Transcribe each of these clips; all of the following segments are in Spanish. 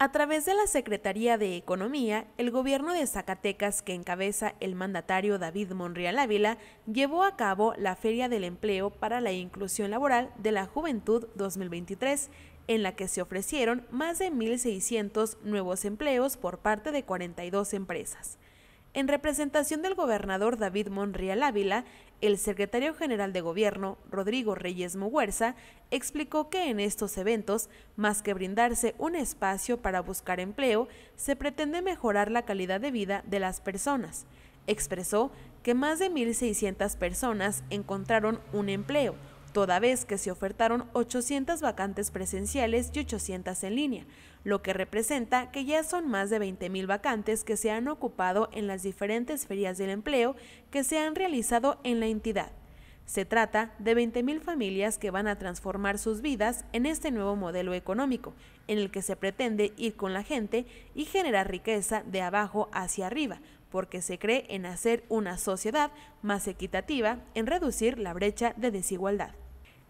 A través de la Secretaría de Economía, el gobierno de Zacatecas, que encabeza el mandatario David Monreal Ávila, llevó a cabo la Feria del Empleo para la Inclusión Laboral de la Juventud 2023, en la que se ofrecieron más de 1.600 nuevos empleos por parte de 42 empresas en representación del gobernador David Monreal Ávila, el secretario general de gobierno, Rodrigo Reyes Muguerza, explicó que en estos eventos, más que brindarse un espacio para buscar empleo, se pretende mejorar la calidad de vida de las personas. Expresó que más de 1.600 personas encontraron un empleo, toda vez que se ofertaron 800 vacantes presenciales y 800 en línea, lo que representa que ya son más de 20.000 vacantes que se han ocupado en las diferentes ferias del empleo que se han realizado en la entidad. Se trata de 20.000 familias que van a transformar sus vidas en este nuevo modelo económico, en el que se pretende ir con la gente y generar riqueza de abajo hacia arriba, porque se cree en hacer una sociedad más equitativa, en reducir la brecha de desigualdad.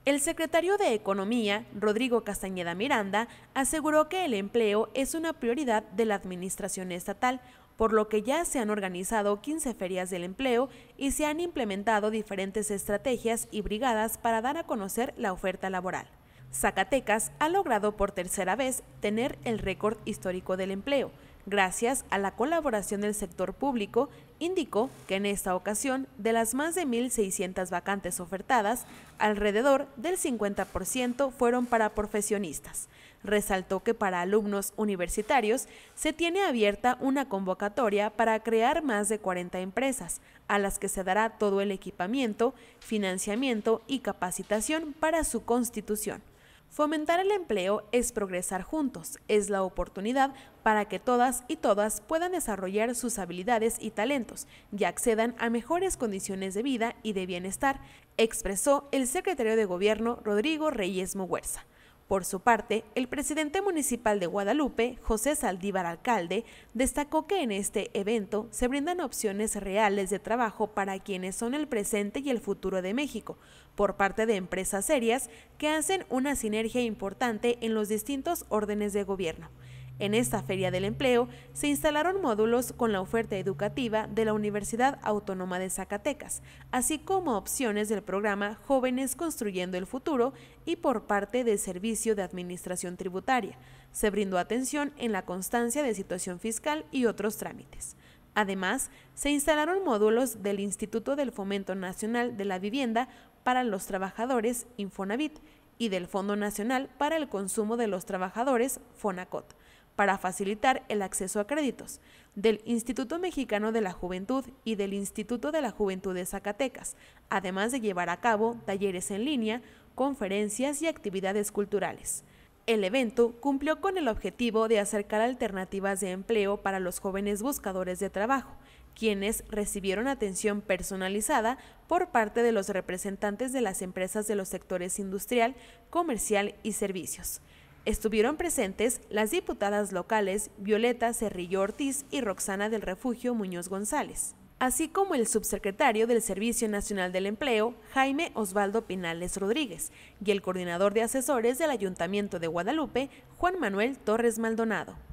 El secretario de Economía, Rodrigo Castañeda Miranda, aseguró que el empleo es una prioridad de la Administración Estatal, por lo que ya se han organizado 15 ferias del empleo y se han implementado diferentes estrategias y brigadas para dar a conocer la oferta laboral. Zacatecas ha logrado por tercera vez tener el récord histórico del empleo, gracias a la colaboración del sector público, indicó que en esta ocasión, de las más de 1.600 vacantes ofertadas, alrededor del 50% fueron para profesionistas. Resaltó que para alumnos universitarios se tiene abierta una convocatoria para crear más de 40 empresas, a las que se dará todo el equipamiento, financiamiento y capacitación para su constitución. Fomentar el empleo es progresar juntos, es la oportunidad para que todas y todas puedan desarrollar sus habilidades y talentos y accedan a mejores condiciones de vida y de bienestar, expresó el secretario de Gobierno Rodrigo Reyes Moguerza. Por su parte, el presidente municipal de Guadalupe, José Saldívar Alcalde, destacó que en este evento se brindan opciones reales de trabajo para quienes son el presente y el futuro de México, por parte de empresas serias que hacen una sinergia importante en los distintos órdenes de gobierno. En esta Feria del Empleo se instalaron módulos con la oferta educativa de la Universidad Autónoma de Zacatecas, así como opciones del programa Jóvenes Construyendo el Futuro y por parte del Servicio de Administración Tributaria. Se brindó atención en la constancia de situación fiscal y otros trámites. Además, se instalaron módulos del Instituto del Fomento Nacional de la Vivienda para los Trabajadores, Infonavit, y del Fondo Nacional para el Consumo de los Trabajadores, FONACOT para facilitar el acceso a créditos, del Instituto Mexicano de la Juventud y del Instituto de la Juventud de Zacatecas, además de llevar a cabo talleres en línea, conferencias y actividades culturales. El evento cumplió con el objetivo de acercar alternativas de empleo para los jóvenes buscadores de trabajo, quienes recibieron atención personalizada por parte de los representantes de las empresas de los sectores industrial, comercial y servicios. Estuvieron presentes las diputadas locales Violeta Cerrillo Ortiz y Roxana del Refugio Muñoz González, así como el subsecretario del Servicio Nacional del Empleo, Jaime Osvaldo Pinales Rodríguez, y el coordinador de asesores del Ayuntamiento de Guadalupe, Juan Manuel Torres Maldonado.